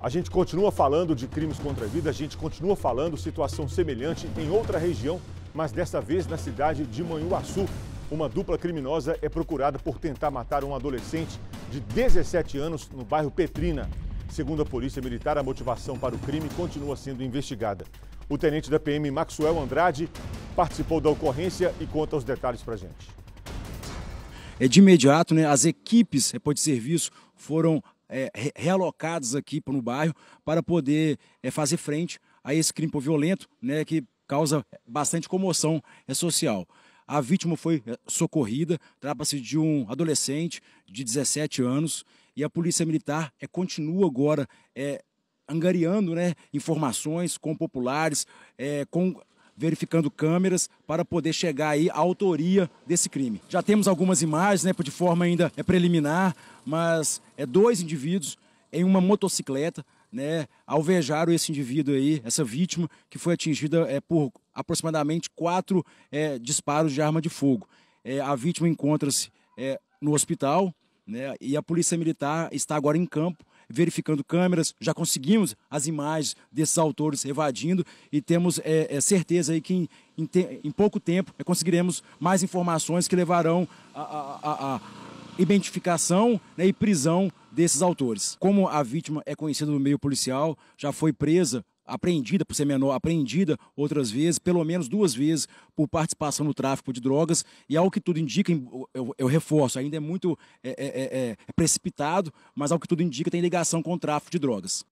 A gente continua falando de crimes contra a vida, a gente continua falando situação semelhante em outra região, mas dessa vez na cidade de Manhuaçu. Uma dupla criminosa é procurada por tentar matar um adolescente de 17 anos no bairro Petrina. Segundo a Polícia Militar, a motivação para o crime continua sendo investigada. O tenente da PM Maxwell Andrade participou da ocorrência e conta os detalhes para a gente. É de imediato, né, as equipes de serviço foram é, realocados aqui no bairro para poder é, fazer frente a esse crime violento né, que causa bastante comoção é, social. A vítima foi é, socorrida, trata-se de um adolescente de 17 anos e a Polícia Militar é, continua agora é, angariando né, informações com populares, é, com verificando câmeras para poder chegar aí à autoria desse crime. Já temos algumas imagens, né, de forma ainda é preliminar, mas é dois indivíduos em uma motocicleta, né, alvejaram esse indivíduo aí, essa vítima, que foi atingida é, por aproximadamente quatro é, disparos de arma de fogo. É, a vítima encontra-se é, no hospital né, e a polícia militar está agora em campo verificando câmeras, já conseguimos as imagens desses autores evadindo e temos é, é, certeza aí que em, em, te, em pouco tempo é, conseguiremos mais informações que levarão à identificação né, e prisão desses autores. Como a vítima é conhecida no meio policial, já foi presa apreendida por ser menor, apreendida outras vezes, pelo menos duas vezes, por participação no tráfico de drogas. E ao que tudo indica, eu, eu reforço, ainda é muito é é, é, é, é, precipitado, mas ao que tudo indica tem ligação com o tráfico de drogas.